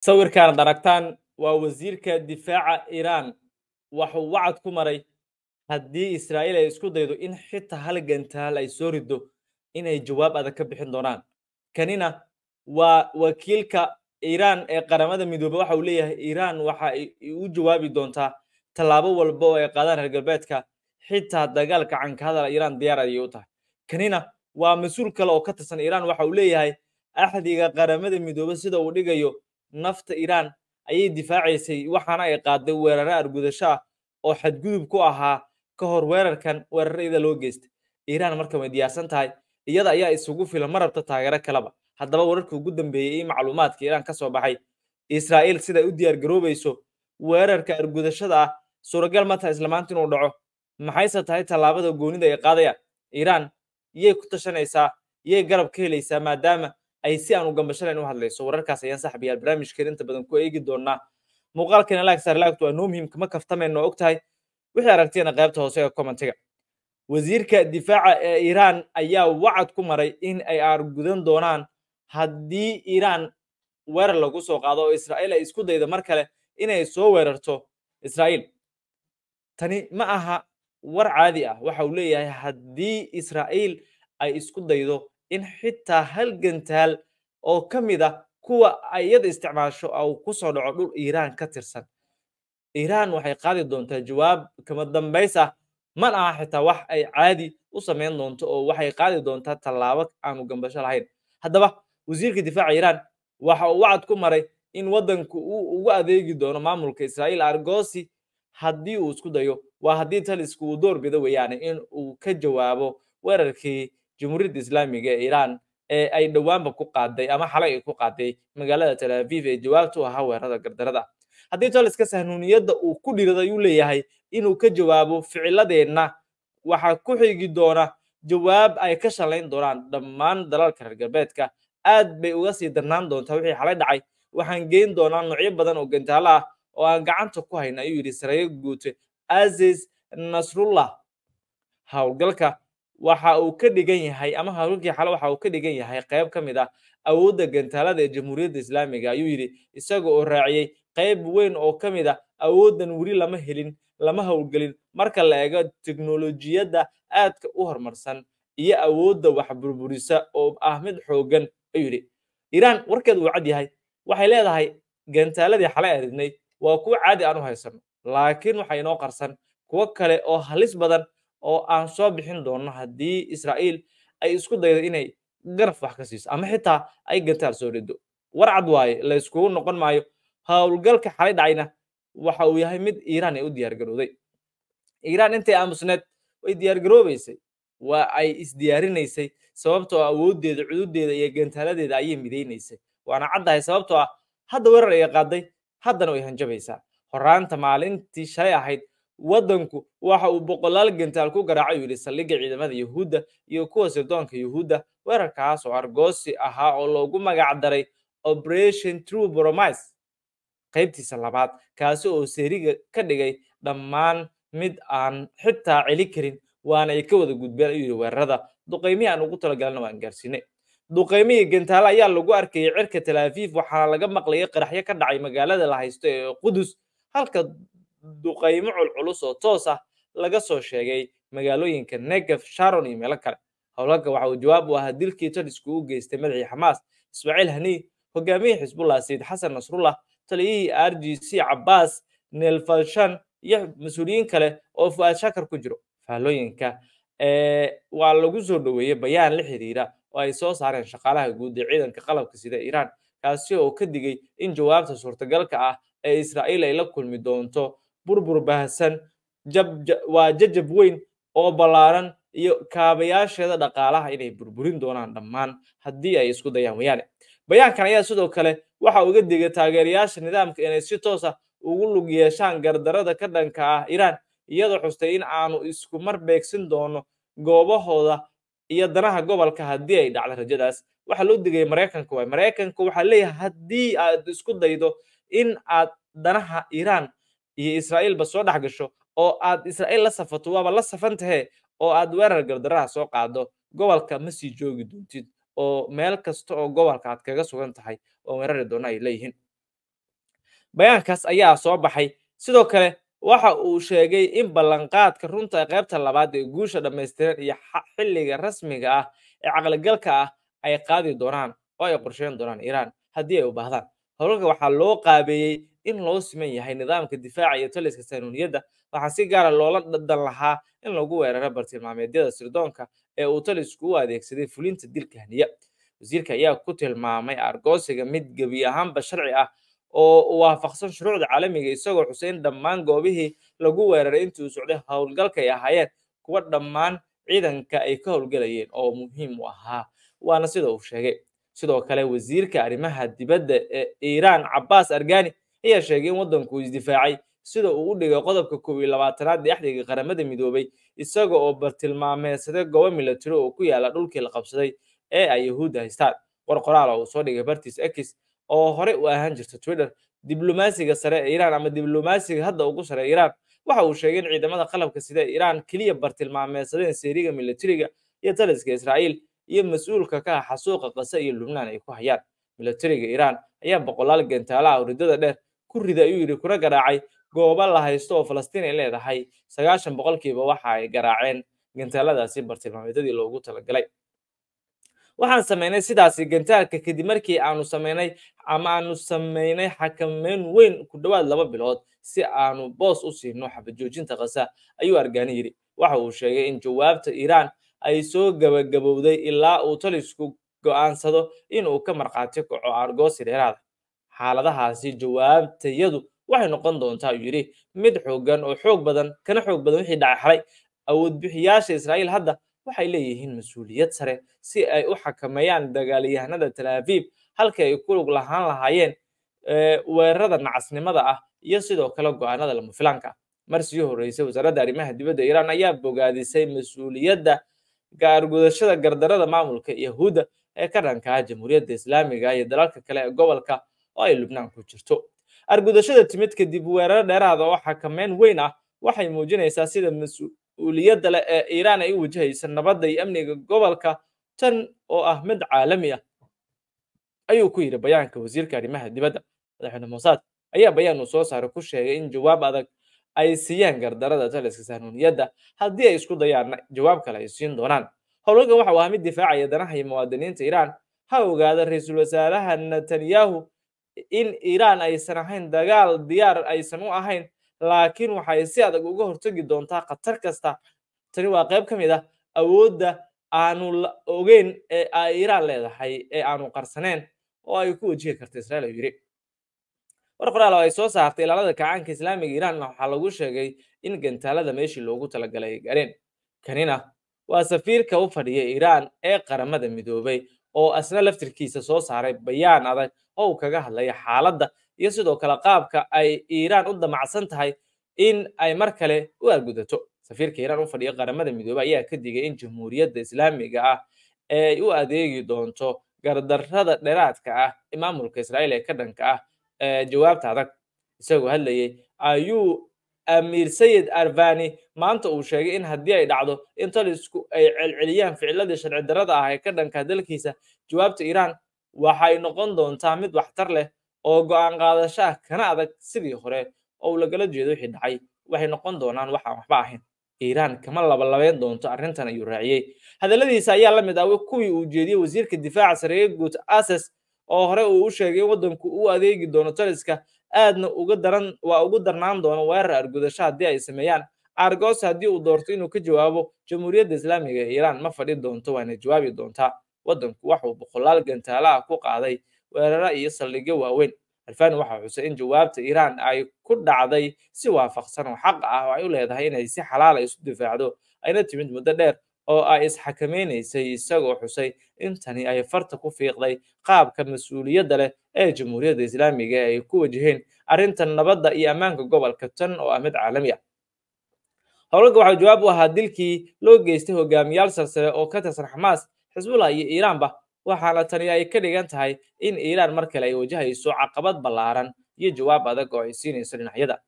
sawirkaanad aragtaan waa wasiirka difaaca iiraan waxuu wacad ku maray haddii israa'iil ay isku daydo in xitaa hal gantaal ay soo riddo inay jawaab adag ka bixin doonaan kanina waa wakiilka iiraan ee qaramada midoobe waxa uu leeyahay iiraan waxa ay u jawaabi doontaa tallaabo walba oo ay qaadaan reer galbeedka xitaa dagaalka cankahadala iiraan diyaar ah ayay u tahay kanina waa mas-uul kale oo ka tirsan iiraan waxa uu leeyahay axdiga qaramada midoobe sida uu dhigayo nafta iiraan ayay difaacaysay waxaana ay qaaday weerare argudasho ah oo xadgudub ku ahaa ka hor weerarkan weerarayada loo geystay iiraan marka way diyaarsan tahay iyada ayaa isugu filan ma rabta taageero kaleba haddaba wararkii ugu dambeeyey ee macluumaadka iiraan ka soo baxay israa'iil siday u diyaargaroobayso weerarka argudashada ah suuragal ma taha islamaanta inuu dhaco maxayse tahay tallaabada goonida ay qaadayaan iiraan yay ku tashanaysaa yay garab ka helaysaa maadaama ay si aan ugambashalan u hadlayso wararkaas ayaan saxbiyaal barnaamijkeena inta badan ku eegi doonaa muuqaalkeena laagsarlaagtu waa noo muhiimka ma kaftamayno og tahay wixii aragtiyana qaybta hoose ee kommentiga wasiirka difaaca ee iiraan ayaa wacad ku maray in ay aargudan doonaan haddii iiraan weerar lagu soo qaado oo israa'iil ay isku dayda mar kale inay soo weerarto israa'iil tani ma aha war caadi ah waxa uu leeyahay haddii israa'iil ay isku daydo in xitaa hal gantaal oo ka mid a ah kuwa ayada isticmaasho u kusoo dhaco dhul iiraan ka tirsan iiraan waxay qaadi doontaa jawaab kama dambays ah mana aha xitaa wax ay caadi u samayn doonto oo waxay qaadi doontaa tallaabo aanu gambasho lahayn haddaba wasiirka difaaca iiraan waxa uu wacad ku maray in waddanku uu ugu adeegi doono maamulka israa'iil argosi haddii uu isku dayo waa haddii taliska uu door bida weeyaane in uu ka jawaabo weerarkii jumhuuriyadda islaamiga ee iiraan ee ay dhowaanba ku qaaday ama xalay ay ku qaaday magaalada tel aviv ee jawaabtu ahaa weerarada gardarada haddii joliska sahnuuniyadda uu ku dhirada ayuu leeyahay inuu ka jawaabo ficiladeenna waxaa ku xigi doona jawaab ay ka shalayn doonaan dhammaan dalalka reer galbeedka aad bay uga sii darnaan doontaa wixii xalay dhacay waxaan geyn doonaa noocyo badan oo ganjaallo ah oo aan gacanta ku hayna ayuu yidhi saraayo guute aziz nasrullah howlgalka waxa uu ka dhigan yahay ama hawlkii xale waxa uu ka dhigan yahay qayb ka mid ah awoodda gantaalada ee jamhuuriyadda islaamiga ah. ayuu yidhi isaga oo raaciyey qayb weyn oo ka mid ah awooddan weli lama helin lama howlgelin marka la eego teknolojiyadda aadka u horumarsan iyo awoodda wax burburisa oo ah mid xooggan ayuu yidhi iiraan warkeed uu cad yahay waxay leedahay gantaaladii xale eridnay waa kuwa caadi aan u haysano laakiin waxay inoo qarsan kuwo kale oo halis badan oo aan soo bixin doono haddii israa'iil ay isku daydo inay garaf wax ka siiso ama xitaa ay gartaar soo war cad waaye layskugu noqon maayo howlgalka xalay dhacayna waxa uu yahay mid iiraan ay u diyaargarowday iiraan intay aamusneed way diyaargaroobaysay waa ay isdiyaarinaysay sababtoo ah awooddeeda cududeeda iyo gantaaladeeda ayay midaynaysay waana caddahay sababtoo ah hadda weerar ay qaaday haddana way hanjabaysaa horaanta maalintii shalay ahayd waddanku waxa uu boqolaal gentaal ku garaacay uu yidhi saldhigga ciidamada yuhuudda iyo kuwa sirdoonka yuhuudda weerarkaas oo argoosi ahaa oo loogu magacdaray operation true bromise qaybtiisa labaad kaasi oo seeriga ka dhigay dhammaan mid aan xitaa celi karin waana ay ka wada gudbeen ayuu yidhi weerarada duqaymihii aan ugu talagalana waan gaarsiinay duqaymihii gentaale ayaa lagu arkayay cirka talaafiif waxaana laga maqlayay qaraxyo ka dhacay magaalada la haysto ee qudus halka duqaymo culculus oo toos ah laga soo sheegay magaalooyinka negev sharon iyo meelo kale howlaka waxa uu jawaab u ahaa dilkii tad u geystay madaxii xamaas ismaaciil hani hogaamiyihii xisbullah sayid xasan nasrullah taliyihii r g c cabbaas neelfalshan iyo mas-uuliyiin kale oo fu'aad shakar ku jiro fahlooyinka waa lagu soo dhoweeyey bayaan la xiriira oo ay soo saareen shaqaalaha guud ee ciidanka qalabka sida iiraan kaasi oo ka digay in jawaabta suurtagalka ah ee israa'iil ay la kulmi doonto burbur bahasan waa jajab weyn oo ballaaran iyo kaabayaasheeda dhaqaalaha inay burburin doonaan dhammaan haddii ay isku dayaan wayaane bayaankan ayaa sidoo kale waxa uga digay taageerayaasha nidaamka inay si toos ah ugu lug yeeshaan gardarada ka dhanka ah iiraan iyadoo xustay in aanu isku mar beegsin doono goobahooda iyo danaha gobolka haddii ay dhacda rajadaas waxa loo digaya maraykanku waay maraykanku waxaa leeyahay haddii aad isku daydo in aad danaha iiraan iyo israa'iilba soo dhex gasho oo aad israa'iil la safato waaba la safantahe oo aad weerar gardaraha soo qaado gobolka ma sii joogi doontid oo meel kasta oo gobolka aad kaga sugan tahay oo weerari doona ay leeyihiin bayaankaas ayaa soo baxay sidoo kale waxa uu sheegay in ballanqaadka runta qaybta labaad ee guusha dhammaystiran iyo xilliga rasmiga ah ee caqligalka ah ay qaadi doonaan oo ay qorsheyn doonaan iiraan haddii ay u baahdaan howlgalka waxaa loo qaabeeyey in loo siman yahay nidaamka difaaca iyo taliska saanuniyadda waxaa si gaara ah loola dhadhan lahaa in lagu weeraro bartilmaameedyada sirdoonka ee uu talisku u adeegsaday fulinta dilka haniya wasiirka ayaa ku tilmaamay argoosiga mid gebi ahaanba sharci ah oo waafaqsan shuruucda caalamiga ah, isagoo xuseyn dhammaan goobihii lagu weeraray intii uu socday howlgalkay ahaayeen kuwa dhammaan ciidanka ay ka howlgelayeen oo muhiim u ahaa waana sida uu sheegay sidoo kale wasiirka arrimaha dibadda ee iiraan cabbaas argani ayaa sheegay in waddanku isdifaacay sida uu u dhigay qodobka koob iyo labaatanaad ee qaramada midoobay isaga oo bartilmaameysaday goobo milatari oo ku yaala dhulkii la qabsaday ee ay yahuudda haystaan war qoraala ah uu soo dhigay bartiis ex oo horey u ahaan jirta twitter diblomaasiga sare ee iiraan ama diblomaasiga hadda ugu sare iiraan waxa uu sheegay in ciidamada qalabka sida iiraan keliya bartilmaameysadeen seeriga milatariga iyo taliska israa'iil iyo mas-uulka ka ah xasuuqa kase iyo lubnaan ay ku hayaan milatariga iiraan ayaa boqolaal gentaalaha uridada dheer ku rida ayuu yidhi kuna garaacay goobo la haysto oo falastiin ay leedahay sagaashan boqolkiiba waxa ay garaaceen gantaaladaasi bartilmaameedyadii loogu talagalay waxaan samaynay sidaasi gantaalka kadib markii aanu samaynay ama aanu samaynay xakameyn weyn ku dhowaad laba bilood si aanu boos u siino xabajoojinta khasa ayuu argaani yidhi waxa uu sheegay in jawaabta iiraan ay soo gabagabowday ilaa uu talisku go'aansado inuu ka markhaati kaco argoosi dheeraada xaaladahaasi jawaabtayadu waxay noqon doontaa uu yidhi mid xoogan oo xoog badan kana xoog badan wixii dhaca xalay awoodbixiyaasha israa'iil hadda waxay leeyihiin mas-uuliyad sare si ay u xakameeyaan dagaalayahanada talaabiib halkii ay ku lug lahaan lahaayeen weerarada nacasnimada ah iyo sidoo kale go'aanada lama filaanka ah mar horreysay wasaaradda arrimaha dibadda iiraan ayaa bogaadisay mas-uuliyadda gaargudashada gardarada maamulka yahuudda ee ka dhankaa jamhuuriyadda islaamiga iyo dalalka kale ee gobolka oo ay lubnaan ku jirto argudashada timid kadib weeraro dheeraada oo xakameyn weyn ah waxay muujinaysaa sida mas-uuliyadda leh ee iiraan ay u wajahaysa nabadda iyo amniga gobolka tan oo ah mid caalami ah ayuu ku yidhi bayaanka wasiirka arrimaha dibadda madaxweyne mosaad ayaa bayaan uu soo saaray ku sheegay in jawaab adag ay siiyaan gardarada taliska sahnuuniyadda haddii ay isku dayaanna jawaab kale ay siin doonaan howlgalkan waxa uu ahaa mid difaacaya danaha iyo muwaadiniinta iiraan ha ogaada ra-iisul wasaaraha netanyahu in iiraan aysan ahayn dagaal diyaar aysan u ahayn laakiin waxay si adag uga hortegi doontaa khatar kasta tani waa qayb ka mid ah awoodda aanu ogeyn ee iiraan leedahay ee aanu qarsaneyn oo ay ku wajihi karta israel ayuu yidhi war qoraal oo ay soo saartay ilaalada kacaanka islaamiga iiraanna waxaa lagu sheegay in gantaalada meeshii loogu talagalay ay galeen kanina waa safiirka u fadhiya iiraan ee qaramada midoobay oo asna laftirkiisa soo saaray bayaan adag oo uu kaga hadlaya xaaladda iyo sidoo kale qaabka ay iiraan u damacsan tahay in ay mar kale u argudato safiirka iiraan u fadhiya qaramada midoobe ayaa ka digay in jamhuuriyadda islaamiga ah ay u adeegi doonto gardarrada dheeraadka ah ee maamulka israa'iil ee ka dhanka ah jawaabta adag isagoo hadlayay ayuu amiir sayid arvani maanta uu sheegay in haddii ay dhacdo in talisku ay celceliyaan ficiladii sharci darada ah ee ka dhanka dalkiisa jawaabta iiraan waxay noqon doontaa mid waxtar leh oo go'aan qaadasho ah kana adag sidii hore oo lagala jeedo wixii dhacay waxay noqon doonaan waxaan waxba ahayn iiraan kama labalabayn doonto arrintan ayuu raaciyey hadalladiisa ayaa la mid ah kuwii uu jeediyey wasiirka difaaca sareeye guud ases oo hore uu u sheegay in waddanku u adeegi doono taliska aadna uga daran waa ugu darnaan doona weerar argudasho haddii ay sameeyaan argos haddii uu doorto inuu ka jawaabo jamhuuriyadda islaamiga ee iiraan ma fadhi doonto waana jawaabi doontaa waddanku waxuu boqolaal gantaalaha ku qaaday weerara iyo saldhigyo waaweyn alfani waxaa xusay in jawaabta iiraan ay ku dhacday si waafaqsan oo xaq ah oo ay u leedahay inay si xalaala ah isu difaacdo ayna timid muddo dheer oo ay isxakamaynaysay isagoo xusay intani ay farta ku fiiqday qaabka mas-uuliyadda leh ee jamhuuriyadda islaamiga ay ku wajaheen arrintan nabadda iyo ammaanka gobolka tan oo ah mid caalami ah howlka waxaa jawaab u ahaa dilkii loo geystay hogaamiyaal sarsare oo ka tirsan xamaas xisbullah iyo iiraanba waxaana tani ay ka dhigan tahay in iiraan mar kale ay wajahayso caqabad ballaaran iyo jawaab adag oo ay siinayso dhinacyada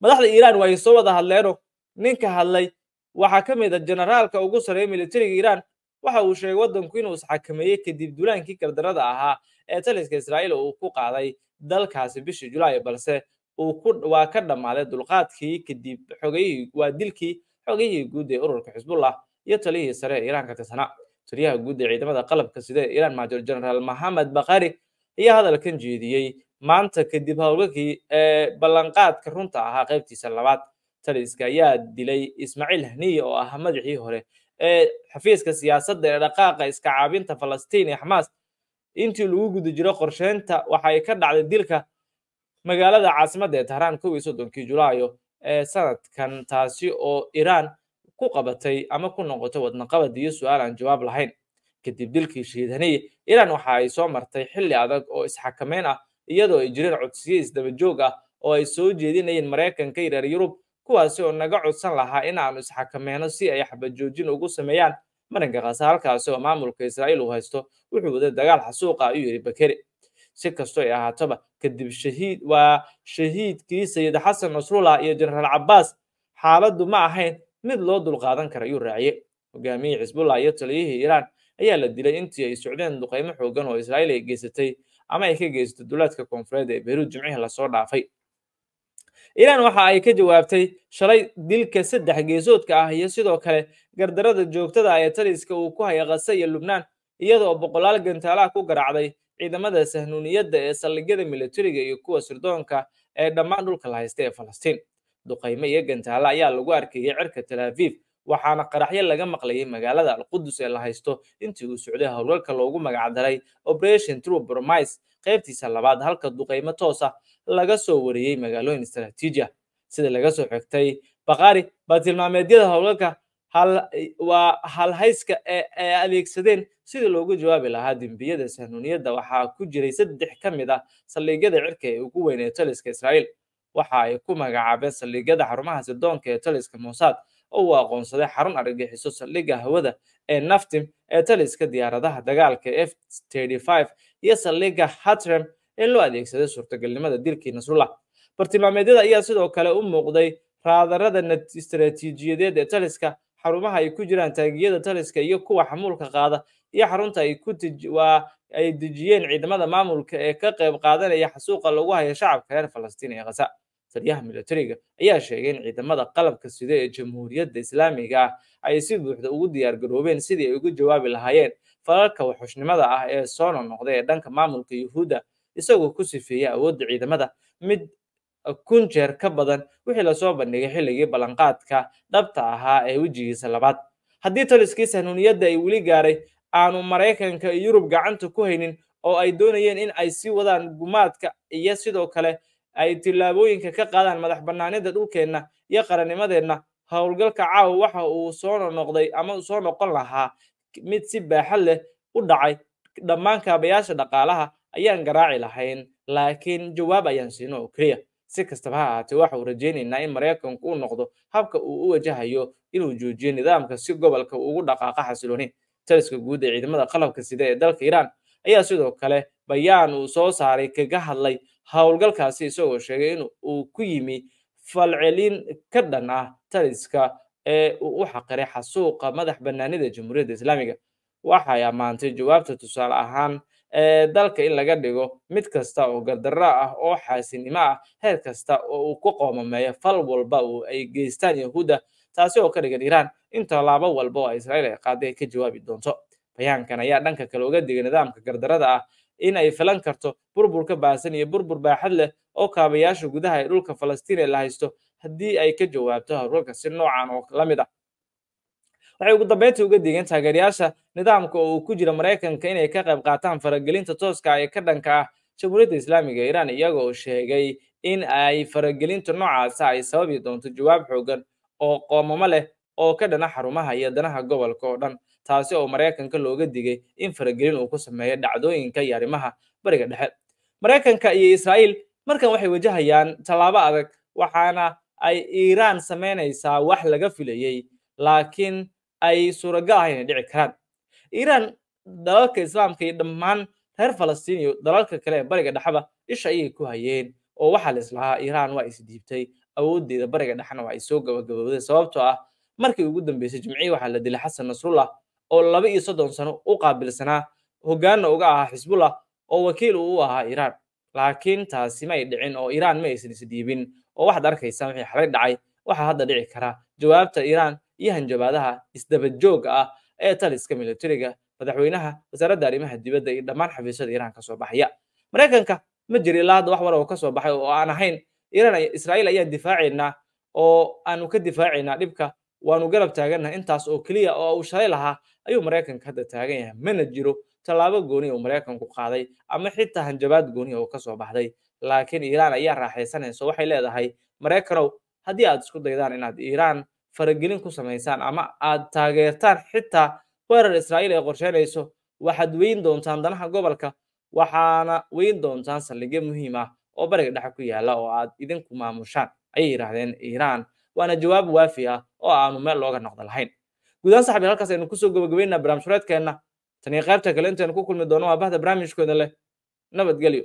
madaxda iiraan waa ay soo wada hadleeno ninka hadlay waxaa ka mid a ah jenaraalka ugu sarreeya militariga iiraan waxa uu sheegay waddanku inuu isxakameeyey kadib dulaankii gardarada ahaa ee taliska israa'iil uu ku qaaday dalkaasi bishii julaay balse waa ka dhammaaday dulqaadkii kadib waa dilkii xogayhii guud ee ururka xisbullah iyo taliyihii sare ee iiraan ka tirsanaa taliyaha guud ee ciidamada qalabka sida iiraan maajor jeneraal mohamed bakhari ayaa hadalkan jeediyey maanta kadib howlgakii ee ballanqaadka runta ahaa qaybtiisa labaad taliska ayaa dilay ismaaciil haniye oo ah madaxii hore ee xafiiska siyaasadda ee dhaqaaqa iska caabinta falastiin iyo xamaas intii lagu guda jiro qorsheynta waxa ay ka dhacday dilka magaalada caasimadda ee tahraan kow iyo soddonkii julaayo ee sanadkan taasi oo iraan ku qabatay ama ku noqotay wadnaqabad iyo su-aal aan jawaab lahayn kadib dilkii shahiid haniye iiraan waxa ay soo martay xilli adag oo is-xakameyn ah iyadoo ay jireen codsiye isdabajoog ah oo ay soo jeedinayeen maraykanka iyo reer yurub kuwaasi oo naga codsan lahaa inaannu isxakameeno si ay xabajoojin ugu sameeyaan marinka khasaar halkaasi oo maamulka israa'iil uu haysto wuxuu waday dagaal xasuuqa ayuu yidhi bakeri si kastoo ay ahaataba kadib shahiid waa shahiidkii sayid xasan nasrullah iyo jenaraal cabbaas xaaladdu ma ahayn mid loo dulqaadan kara ayuu raaciyey hogaamiyii xisbullah iyo taliyihii iiraan ayaa la dilay intii ay socdeen duqaymo xoogan oo israa'iil ay geysatay ama ay ka geysatay duleedka koonfureed ee beyruud jimcihii lasoo dhaafay iiraan waxa ay ka jawaabtay shalay dilka saddex geesoodka ah iyo sidoo kale gardarada joogtada ah ee taliska uu ku haya khase iyo lubnaan iyadoo boqolaal gantaalaha ku garacday ciidamada sahnuuniyadda ee saldhigyada milatariga iyo kuwa sirdoonka ee dhammaan dhulka la haysta ee falastiin duqaymo iyo gantaale ayaa lagu arkayay cirka talaafiif waxaana qaraxyo laga maqlayay magaalada alqudus ee la haysto intii uu socday howlgalka loogu magacdaray operation true bromise qaybtiisa labaad halka duqeymo toos ah laga soo wariyey magaalooyin istaraatiiji sida laga soo xigtay bakari baa tilmaameedyada howlalka waa halhayska ee adeegsadeen sidii loogu jawaabi lahaa dembiyada sanuuniyadda waxaa ku jiray saddex ka mid a ah saldhigyada cirka ee ugu weyn ee taliska israa'iil waxa ay ku magacaabeen saldhigyada xarumaha sidoonka ee taliska mosaad oo uu aqoonsaday xarun argagixiso saldhigga hawada ee naftim ee taliska diyaaradaha dagaalka f iyo saldhigga hatrem ee loo adeegsaday suurtagalnimada dilkii nasrullah bartilmaameedyada ayaa sidoo kale u muuqday raadarada istaraatiijiyadeed ee taliska xarumaha ay ku jiraan taagiyada taliska iyo kuwa xamuulka qaada iyo xarunta ay dejiyeen ciidamada maamulka ee ka qayb qaadanaya xasuuqa lagu hayo shacabka reer falastiin ee khasa taliyaha milatariga ayaa sheegay in ciidamada qalabka sida ee jamhuuriyadda islaamiga ah ay si buuxda ugu diyaar garoobeen sidii ay ugu jawaabi lahaayeen falalka waxushnimada ah ee soono noqday ee dhanka maamulka yuhuudda isagoo ku sifeeya awoodda ciidamada mid kun jeer ka badan wixii lasoo bandhigay xilligii ballanqaadka dhabta ahaa ee wejigiisa labaad haddii taliskii sahnuuniyadda ay weli gaaray aanu maraykanka iyo yurub gacanta ku haynin oo ay doonayeen in ay sii wadaan gumaadka iyo sidoo kale ay tillaabooyinka ka qaadaan madax bannaanida dhulkeenna iyo qarannimadeenna howlgalka caawa waxa uu soo noqday ama soo noqon lahaa mid si baaxa leh u dhacay dhammaan kaabayaasha dhaqaalaha ayaan garaaci lahayn laakiin jawaab ayaan siino oo keliya si kastaba ha ahaatee waxa uu rajaynaynaa in maraykanku u noqdo habka uu u wajahayo inuu joojiyo nidaamka si gobolka ugu dhaqaaqa xasilooni taliska guud ee ciidamada qalabka sida ee dalka iiraan ayaa sidoo kale bayaan uu soo saaray kaga hadlay howlgalkaasi isagoo sheegay in uu ku yimi falcelin ka dhan ah taliska ee uu u xaqiray xasuuqa madax bannaanida jamhuuriyadda islaamiga waxay ammaantay jawaabta tusaale ahaan ee dalka in laga dhigo mid kasta oo gardarro ah oo xaasinimo ah heer kasta oo uu ku qoomameeyo fal walba oo ay geystaan yahuudda taasi oo ka dhigan iiraan in tallaabo walba oo israa'iil ay qaaday ka jawaabi doonto hayaankan ayaa dhanka kale uga digay nidaamka gardarada ah in ay filan karto burbur ka baahsan iyo burbur baaxad leh oo kaabayaasha gudaha ee dhulka falastiin ee la haysto haddii ay ka jawaabto howlgalka si noocan oo la mid ah waxay ugu dambayntii uga digeen taageerayaasha nidaamka oo uu ku jira maraykanka inay ka qayb qaataan faragelinta tooska ee ka dhanka ah jamhuuriyadda islaamiga iiraan iyaga oo sheegay in ay faragelinta noocaasa ah ay sababi doonto jawaab xoogan oo qoomamo leh oo ka dhana xarumaha iyo danaha gobolka oo dhan taasi oo maraykanka looga digay in faragelin uu ku sameeyo dhacdooyinka iyo arrimaha bariga dhexe maraykanka iyo israa'iil markan waxay wajahayaan tallaabo adag waxaana ay iiraan samaynaysaa wax laga filayey laakiin ay suuragal ahayna dhici karaan iiraan dalalka islaamka iyo dhammaan reer falastiin iyo dalalka kale ee bariga dhexeba isha ayay ku hayeen oo waxaa la iiraan waa isdiibtay awooddeeda bariga dhexena waa ay soo gabagabowday sababtoo ah markii ugu dambeysay jimcihii waxaa la dilay xasan nasrullah oo laba iyo soddon sano u qaabilsanaa hoggaanna uga ahaa xisbullah oo wakiil uu u ahaa iiraan laakiin taasi may dhicin oo iiraan ma aysan isdhiibin oo waxaad arkaysaa wixii xalay dhacay waxaa hadda dhici karaa jawaabta iiraan iyo hanjabaadaha isdabajooga ah ee taliska milatariga madaxweynaha wasaaradda arrimaha dibadda iyo dhammaan xafiisyada iiraan ka baxaya maraykanka ma jiro ilaa hadda wax wara oo ka soo baxay oo aan ahayn iiraan israa'iil ayaan difaacaynaa oo aanu ka difaacaynaa dhibka waanu garab taagannahay intaas oo keliya oo uu shalay lahaa ayuu maraykanka hadda taagan yahay mana jiro tallaabo gooni uu maraykanku qaaday ama xitaa hanjabaad gooni oo ka soo baxday laakiin iiraan ayaa raaxaysanayso waxay leedahay maraykanow haddii aad isku daydaan inaad iiraan faragelin ku samaysaan ama aad taageertaan xitaa weerar israa'iil ay qorsheynayso waxaad weyn doontaan danaha gobolka waxaana weyn doontaan saldhigyo muhiim ah oo bariga dhexe ku yaala oo aad idinku maamushaan ayay yidhaahdeen iiraan waana jawaab waafi ah oo aanu meel looga noqda lahayn guudahaan saxabiin halkaas aynu kusoo gabagabaynaa barnaamij xureedkeenna tan iyo qaybta kale intaynu ku kulmi doono waa bahda barnaamijkooda leh nabadgelyo